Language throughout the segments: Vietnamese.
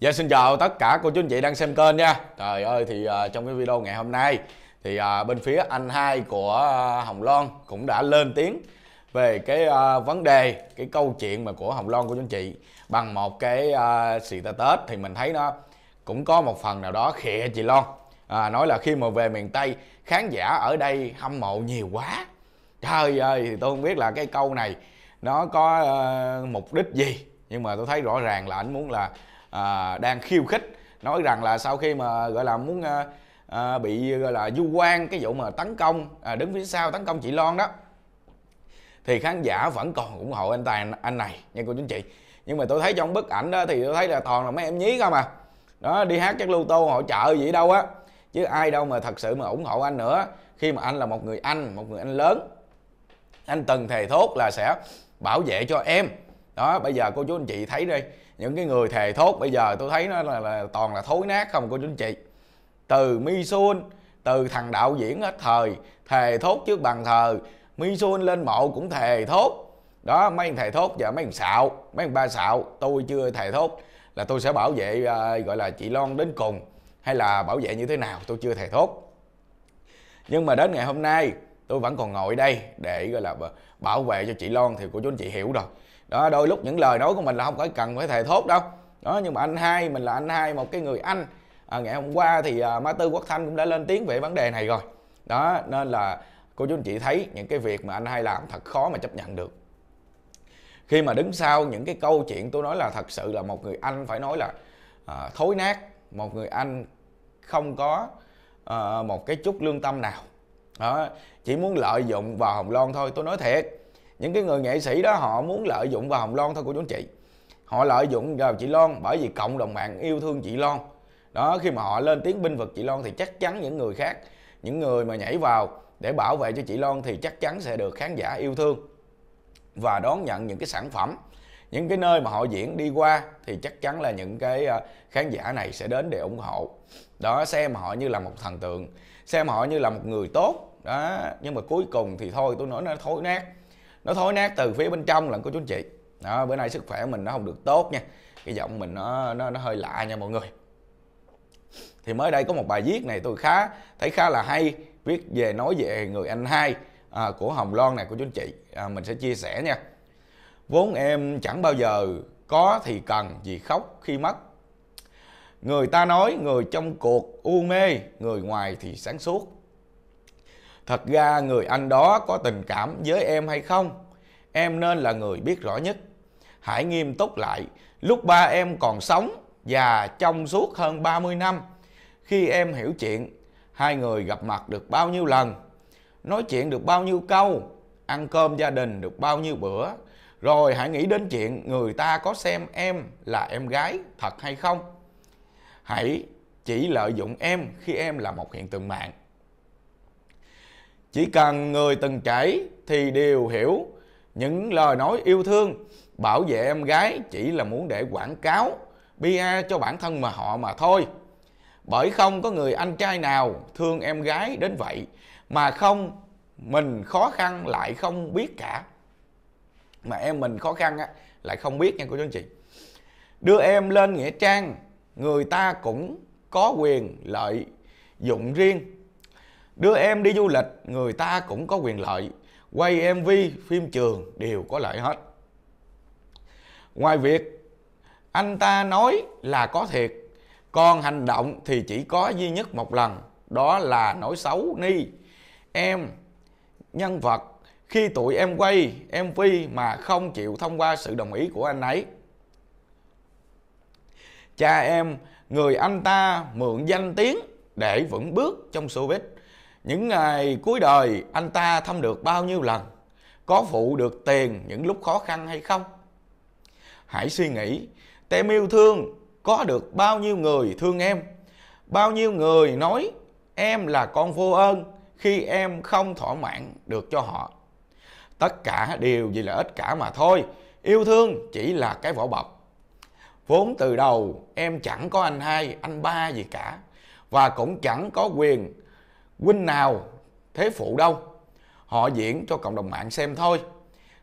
Dạ xin chào tất cả cô chú anh chị đang xem kênh nha Trời ơi thì uh, trong cái video ngày hôm nay Thì uh, bên phía anh hai của uh, Hồng Loan cũng đã lên tiếng Về cái uh, vấn đề, cái câu chuyện mà của Hồng Loan của chú anh chị Bằng một cái uh, xì ta tết thì mình thấy nó cũng có một phần nào đó khịa chị Loan à, Nói là khi mà về miền Tây khán giả ở đây hâm mộ nhiều quá Trời ơi thì tôi không biết là cái câu này nó có uh, mục đích gì Nhưng mà tôi thấy rõ ràng là anh muốn là à, đang khiêu khích nói rằng là sau khi mà gọi là muốn à, à, bị gọi là du quan cái vụ mà tấn công à, đứng phía sau tấn công chị Loan đó thì khán giả vẫn còn ủng hộ anh tài anh này nha cô chú chị nhưng mà tôi thấy trong bức ảnh đó thì tôi thấy là toàn là mấy em nhí không à đó đi hát chắc lưu tô hỗ trợ gì đâu á chứ ai đâu mà thật sự mà ủng hộ anh nữa khi mà anh là một người anh một người anh lớn anh từng thề thốt là sẽ bảo vệ cho em đó bây giờ cô chú anh chị thấy đây những cái người thề thốt bây giờ tôi thấy nó là, là toàn là thối nát không cô chú anh chị từ mi xuân từ thằng đạo diễn hết thời thề thốt trước bàn thờ mi xuân lên mộ cũng thề thốt đó mấy thằng thầy thốt và mấy thằng xạo mấy thằng ba xạo tôi chưa thề thốt là tôi sẽ bảo vệ uh, gọi là chị loan đến cùng hay là bảo vệ như thế nào tôi chưa thề thốt nhưng mà đến ngày hôm nay tôi vẫn còn ngồi đây để gọi là bảo vệ cho chị loan thì cô chú anh chị hiểu rồi đó đôi lúc những lời nói của mình là không phải cần phải thề thốt đâu đó nhưng mà anh hai mình là anh hai một cái người anh à, ngày hôm qua thì à, má tư quốc thanh cũng đã lên tiếng về vấn đề này rồi đó nên là cô chú anh chị thấy những cái việc mà anh hai làm thật khó mà chấp nhận được khi mà đứng sau những cái câu chuyện tôi nói là thật sự là một người anh phải nói là à, thối nát một người anh không có à, một cái chút lương tâm nào đó chỉ muốn lợi dụng vào hồng loan thôi tôi nói thiệt những cái người nghệ sĩ đó họ muốn lợi dụng vào hồng loan thôi của chú chị họ lợi dụng vào chị loan bởi vì cộng đồng mạng yêu thương chị loan đó khi mà họ lên tiếng binh vực chị loan thì chắc chắn những người khác những người mà nhảy vào để bảo vệ cho chị loan thì chắc chắn sẽ được khán giả yêu thương và đón nhận những cái sản phẩm những cái nơi mà họ diễn đi qua thì chắc chắn là những cái ờ, khán giả này sẽ đến để ủng hộ đó xem họ như là một thần tượng xem họ như là một người tốt đó nhưng mà cuối cùng thì thôi tôi nói nó thối nát nó thối nát từ phía bên trong lận cô chú anh chị đó bữa nay sức khỏe mình nó không được tốt nha cái giọng mình nó nó, nó hơi lạ nha mọi người thì mới đây có một bài viết này tôi khá thấy khá là hay viết về nói về người anh hai à, của hồng loan này của chú anh chị à, mình sẽ chia sẻ nha vốn em chẳng bao giờ có thì cần gì khóc khi mất người ta nói người trong cuộc u mê người ngoài thì sáng suốt thật ra người anh đó có tình cảm với em hay không em nên là người biết rõ nhất hãy nghiêm túc lại lúc ba em còn sống và trong suốt hơn 30 năm khi em hiểu chuyện hai người gặp mặt được bao nhiêu lần nói chuyện được bao nhiêu câu ăn cơm gia đình được bao nhiêu bữa rồi hãy nghĩ đến chuyện người ta có xem em là em gái thật hay không hãy chỉ lợi dụng em khi em là một hiện tượng mạng chỉ cần người từng trải thì đều hiểu những lời nói yêu thương, bảo vệ em gái chỉ là muốn để quảng cáo, bia cho bản thân mà họ mà thôi. Bởi không có người anh trai nào thương em gái đến vậy mà không mình khó khăn lại không biết cả. Mà em mình khó khăn á, lại không biết nha cô chú anh chị. Đưa em lên nghĩa trang, người ta cũng có quyền lợi dụng riêng đưa em đi du lịch người ta cũng có quyền lợi quay mv phim trường đều có lợi hết ngoài việc anh ta nói là có thiệt còn hành động thì chỉ có duy nhất một lần đó là nói xấu ni em nhân vật khi tụi em quay mv mà không chịu thông qua sự đồng ý của anh ấy cha em người anh ta mượn danh tiếng để vững bước trong showbiz những ngày cuối đời anh ta thăm được bao nhiêu lần có phụ được tiền những lúc khó khăn hay không hãy suy nghĩ tem yêu thương có được bao nhiêu người thương em bao nhiêu người nói em là con vô ơn khi em không thỏa mãn được cho họ tất cả đều vì lợi ích cả mà thôi yêu thương chỉ là cái vỏ bọc vốn từ đầu em chẳng có anh hai anh ba gì cả và cũng chẳng có quyền huynh nào thế phụ đâu họ diễn cho cộng đồng mạng xem thôi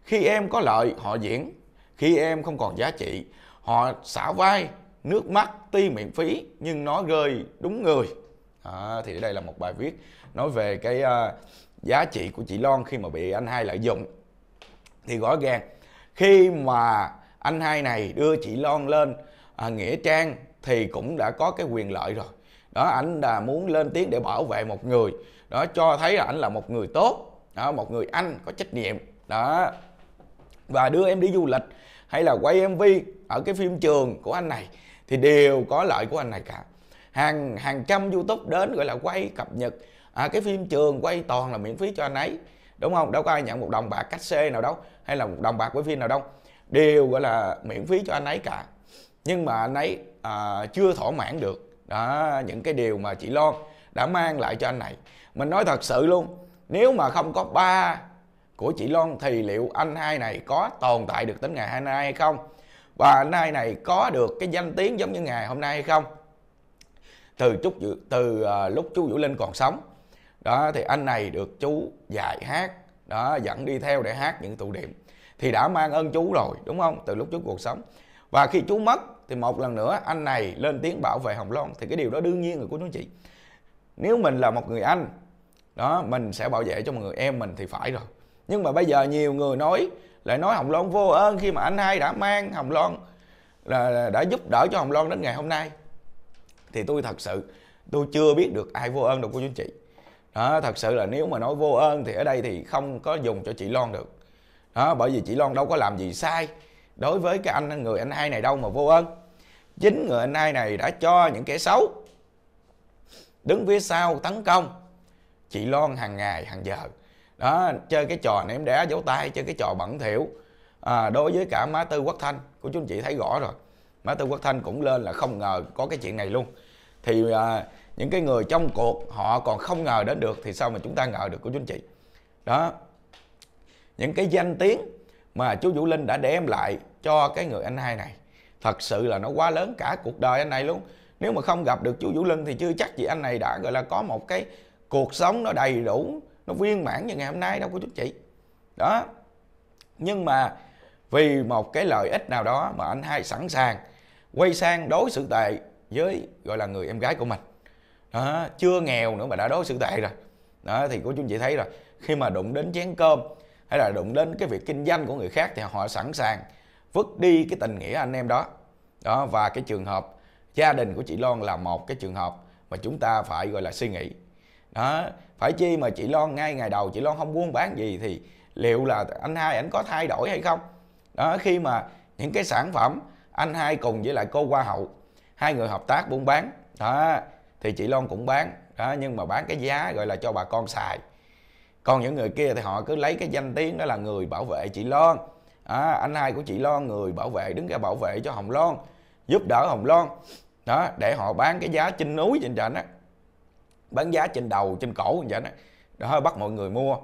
khi em có lợi họ diễn khi em không còn giá trị họ xả vai nước mắt ti miễn phí nhưng nó rơi đúng người à, thì đây là một bài viết nói về cái uh, giá trị của chị Loan khi mà bị anh hai lợi dụng thì rõ ràng khi mà anh hai này đưa chị Loan lên à, nghĩa trang thì cũng đã có cái quyền lợi rồi đó ảnh là muốn lên tiếng để bảo vệ một người đó cho thấy là ảnh là một người tốt đó một người anh có trách nhiệm đó và đưa em đi du lịch hay là quay mv ở cái phim trường của anh này thì đều có lợi của anh này cả hàng hàng trăm youtube đến gọi là quay cập nhật à, cái phim trường quay toàn là miễn phí cho anh ấy đúng không đâu có ai nhận một đồng bạc cách xe nào đâu hay là một đồng bạc với phim nào đâu đều gọi là miễn phí cho anh ấy cả nhưng mà anh ấy à, chưa thỏa mãn được đó những cái điều mà chị Loan đã mang lại cho anh này mình nói thật sự luôn nếu mà không có ba của chị Loan thì liệu anh hai này có tồn tại được đến ngày hôm nay hay không và anh hai này có được cái danh tiếng giống như ngày hôm nay hay không từ chút từ ờ, lúc chú Vũ Linh còn sống đó thì anh này được chú dạy hát đó dẫn đi theo để hát những tụ điểm thì đã mang ơn chú rồi đúng không từ lúc chú cuộc sống và khi chú mất thì một lần nữa anh này lên tiếng bảo vệ hồng loan thì cái điều đó đương nhiên rồi của chú chị nếu mình là một người anh đó mình sẽ bảo vệ cho một người em mình thì phải rồi nhưng mà bây giờ nhiều người nói lại nói hồng loan vô ơn khi mà anh hai đã mang hồng loan là, là đã giúp đỡ cho hồng loan đến ngày hôm nay thì tôi thật sự tôi chưa biết được ai vô ơn được của chú chị đó thật sự là nếu mà nói vô ơn thì ở đây thì không có dùng cho chị loan được đó bởi vì chị loan đâu có làm gì sai đối với cái anh người anh hai này đâu mà vô ơn chính người anh hai này đã cho những kẻ xấu đứng phía sau tấn công chị Loan hàng ngày hàng giờ đó chơi cái trò ném đá dấu tay chơi cái trò bẩn thỉu à, đối với cả má tư quốc thanh của chúng chị thấy rõ rồi má tư quốc thanh cũng lên là không ngờ có cái chuyện này luôn thì à, những cái người trong cuộc họ còn không ngờ đến được thì sao mà chúng ta ngờ được của chúng chị đó những cái danh tiếng mà chú Vũ Linh đã đem lại cho cái người anh hai này thật sự là nó quá lớn cả cuộc đời anh này luôn nếu mà không gặp được chú Vũ Linh thì chưa chắc chị anh này đã gọi là có một cái cuộc sống nó đầy đủ nó viên mãn như ngày hôm nay đâu cô chú chị đó nhưng mà vì một cái lợi ích nào đó mà anh hai sẵn sàng quay sang đối xử tệ với gọi là người em gái của mình đó, chưa nghèo nữa mà đã đối xử tệ rồi đó thì cô chú chị thấy rồi khi mà đụng đến chén cơm hay là đụng đến cái việc kinh doanh của người khác thì họ sẵn sàng vứt đi cái tình nghĩa anh em đó đó và cái trường hợp gia đình của chị Loan là một cái trường hợp mà chúng ta phải gọi là suy nghĩ đó phải chi mà chị Loan ngay ngày đầu chị Loan không buôn bán gì thì liệu là anh hai ảnh có thay đổi hay không đó khi mà những cái sản phẩm anh hai cùng với lại cô hoa hậu hai người hợp tác buôn bán đó thì chị Loan cũng bán đó nhưng mà bán cái giá gọi là cho bà con xài còn những người kia thì họ cứ lấy cái danh tiếng đó là người bảo vệ chị Loan à, anh hai của chị Loan người bảo vệ đứng ra bảo vệ cho Hồng Loan giúp đỡ Hồng Loan đó để họ bán cái giá trên núi trên trển á bán giá trên đầu trên cổ trên trển á đó bắt mọi người mua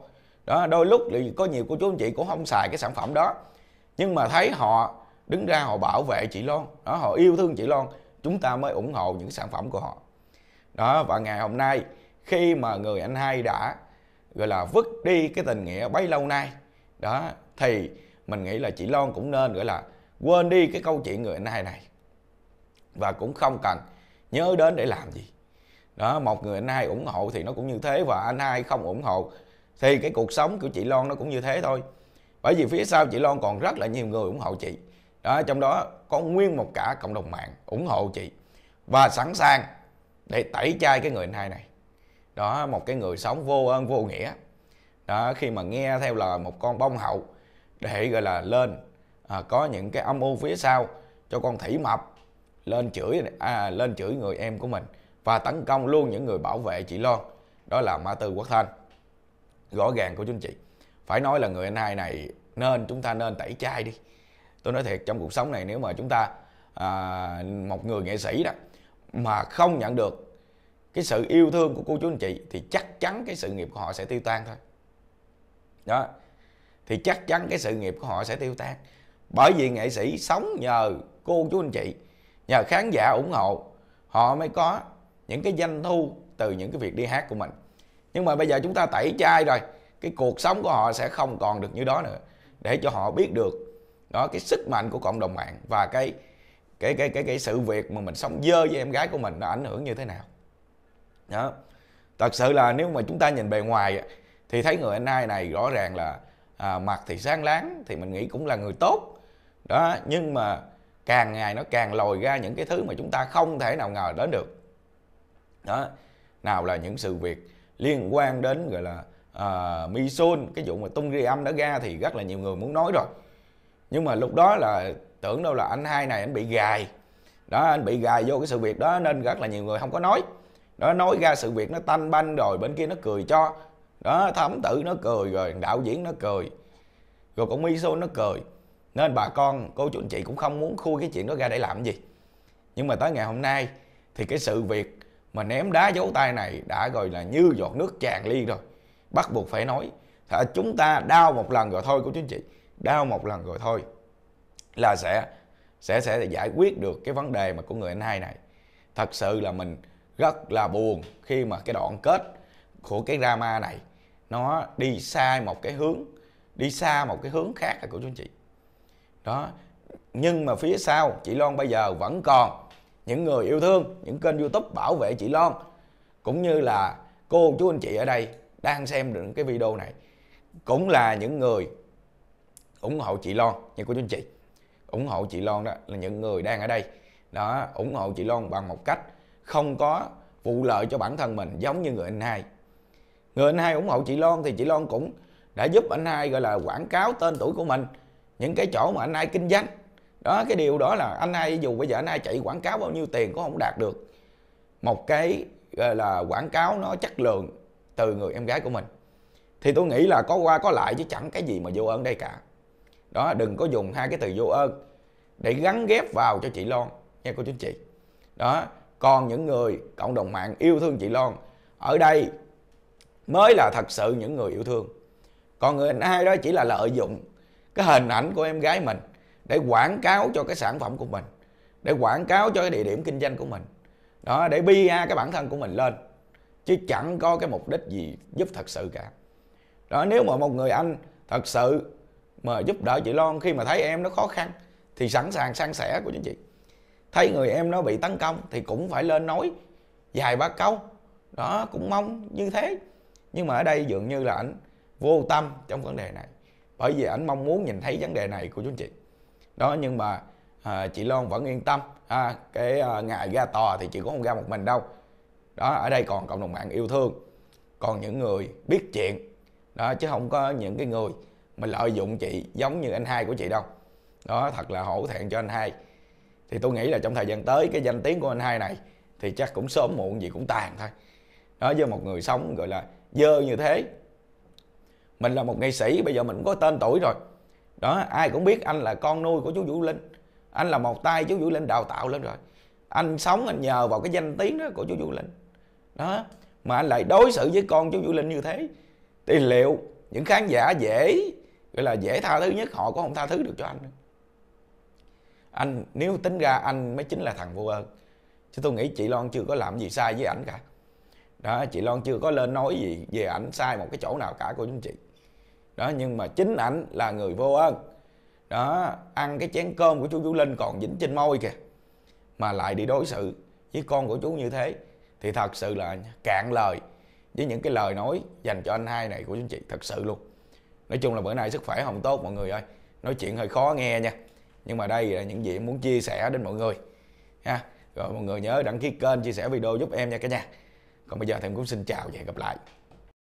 đó đôi lúc thì có nhiều cô chú anh chị cũng không xài cái sản phẩm đó nhưng mà thấy họ đứng ra họ bảo vệ chị Loan đó họ yêu thương chị Loan chúng ta mới ủng hộ những sản phẩm của họ đó và ngày hôm nay khi mà người anh hai đã gọi là vứt đi cái tình nghĩa bấy lâu nay đó thì mình nghĩ là chị Loan cũng nên gọi là quên đi cái câu chuyện người anh hai này và cũng không cần nhớ đến để làm gì đó một người anh hai ủng hộ thì nó cũng như thế và anh hai không ủng hộ thì cái cuộc sống của chị Loan nó cũng như thế thôi bởi vì phía sau chị Loan còn rất là nhiều người ủng hộ chị đó trong đó có nguyên một cả cộng đồng mạng ủng hộ chị và sẵn sàng để tẩy chay cái người anh hai này đó một cái người sống vô ơn vô nghĩa đó khi mà nghe theo lời một con bông hậu để gọi là lên à, có những cái âm mưu phía sau cho con thủy mập lên chửi à, lên chửi người em của mình và tấn công luôn những người bảo vệ chị Loan đó là Ma Tư Quốc Thanh rõ ràng của chúng chị phải nói là người anh hai này nên chúng ta nên tẩy chay đi tôi nói thiệt trong cuộc sống này nếu mà chúng ta à, một người nghệ sĩ đó mà không nhận được cái sự yêu thương của cô chú anh chị thì chắc chắn cái sự nghiệp của họ sẽ tiêu tan thôi đó thì chắc chắn cái sự nghiệp của họ sẽ tiêu tan bởi vì nghệ sĩ sống nhờ cô chú anh chị nhờ khán giả ủng hộ họ mới có những cái doanh thu từ những cái việc đi hát của mình nhưng mà bây giờ chúng ta tẩy chay rồi cái cuộc sống của họ sẽ không còn được như đó nữa để cho họ biết được đó cái sức mạnh của cộng đồng mạng và cái cái cái cái cái sự việc mà mình sống dơ với em gái của mình nó ảnh hưởng như thế nào đó thật sự là nếu mà chúng ta nhìn bề ngoài thì thấy người anh hai này rõ ràng là à, mặt thì sáng láng thì mình nghĩ cũng là người tốt đó nhưng mà càng ngày nó càng lồi ra những cái thứ mà chúng ta không thể nào ngờ đến được đó nào là những sự việc liên quan đến gọi là mi à, Misun cái vụ mà tung ghi âm đã ra thì rất là nhiều người muốn nói rồi nhưng mà lúc đó là tưởng đâu là anh hai này anh bị gài đó anh bị gài vô cái sự việc đó nên rất là nhiều người không có nói đó nói ra sự việc nó tanh banh rồi bên kia nó cười cho đó thám tử nó cười rồi đạo diễn nó cười rồi con miso nó cười nên bà con cô chú anh chị cũng không muốn khui cái chuyện đó ra để làm gì nhưng mà tới ngày hôm nay thì cái sự việc mà ném đá dấu tay này đã gọi là như giọt nước tràn ly rồi bắt buộc phải nói Thật chúng ta đau một lần rồi thôi cô chú anh chị đau một lần rồi thôi là sẽ sẽ sẽ giải quyết được cái vấn đề mà của người anh hai này thật sự là mình rất là buồn khi mà cái đoạn kết của cái drama này nó đi sai một cái hướng đi xa một cái hướng khác là của chú anh chị đó nhưng mà phía sau chị Loan bây giờ vẫn còn những người yêu thương những kênh YouTube bảo vệ chị Loan cũng như là cô chú anh chị ở đây đang xem được cái video này cũng là những người ủng hộ chị Loan như cô chú anh chị ủng hộ chị Loan đó là những người đang ở đây đó ủng hộ chị Loan bằng một cách không có vụ lợi cho bản thân mình giống như người anh hai người anh hai ủng hộ chị Loan thì chị Loan cũng đã giúp anh hai gọi là quảng cáo tên tuổi của mình những cái chỗ mà anh hai kinh doanh đó cái điều đó là anh hai dù bây giờ anh hai chạy quảng cáo bao nhiêu tiền cũng không đạt được một cái gọi là quảng cáo nó chất lượng từ người em gái của mình thì tôi nghĩ là có qua có lại chứ chẳng cái gì mà vô ơn đây cả đó đừng có dùng hai cái từ vô ơn để gắn ghép vào cho chị Loan nha cô chú chị đó còn những người cộng đồng mạng yêu thương chị Loan ở đây mới là thật sự những người yêu thương còn người ai đó chỉ là lợi dụng cái hình ảnh của em gái mình để quảng cáo cho cái sản phẩm của mình để quảng cáo cho cái địa điểm kinh doanh của mình đó để bi bia cái bản thân của mình lên chứ chẳng có cái mục đích gì giúp thật sự cả đó nếu mà một người anh thật sự mà giúp đỡ chị Loan khi mà thấy em nó khó khăn thì sẵn sàng san sẻ của những chị thấy người em nó bị tấn công thì cũng phải lên nói vài ba câu đó cũng mong như thế nhưng mà ở đây dường như là ảnh vô tâm trong vấn đề này bởi vì ảnh mong muốn nhìn thấy vấn đề này của chúng chị đó nhưng mà à, chị Loan vẫn yên tâm à, cái à, ngày ra tòa thì chị cũng không ra một mình đâu đó ở đây còn cộng đồng mạng yêu thương còn những người biết chuyện đó chứ không có những cái người mà lợi dụng chị giống như anh hai của chị đâu đó thật là hổ thẹn cho anh hai thì tôi nghĩ là trong thời gian tới cái danh tiếng của anh hai này thì chắc cũng sớm muộn gì cũng tàn thôi đó với một người sống gọi là dơ như thế mình là một nghệ sĩ bây giờ mình cũng có tên tuổi rồi đó ai cũng biết anh là con nuôi của chú vũ linh anh là một tay chú vũ linh đào tạo lên rồi anh sống anh nhờ vào cái danh tiếng đó của chú vũ linh đó mà anh lại đối xử với con chú vũ linh như thế thì liệu những khán giả dễ gọi là dễ tha thứ nhất họ có không tha thứ được cho anh nữa anh nếu tính ra anh mới chính là thằng vô ơn chứ tôi nghĩ chị Loan chưa có làm gì sai với ảnh cả đó chị Loan chưa có lên nói gì về ảnh sai một cái chỗ nào cả của chúng chị đó nhưng mà chính ảnh là người vô ơn đó ăn cái chén cơm của chú Vũ Linh còn dính trên môi kìa mà lại đi đối xử với con của chú như thế thì thật sự là cạn lời với những cái lời nói dành cho anh hai này của chúng chị thật sự luôn nói chung là bữa nay sức khỏe không tốt mọi người ơi nói chuyện hơi khó nghe nha nhưng mà đây là những gì em muốn chia sẻ đến mọi người ha rồi mọi người nhớ đăng ký kênh chia sẻ video giúp em nha cả nhà còn bây giờ thì em cũng xin chào và hẹn gặp lại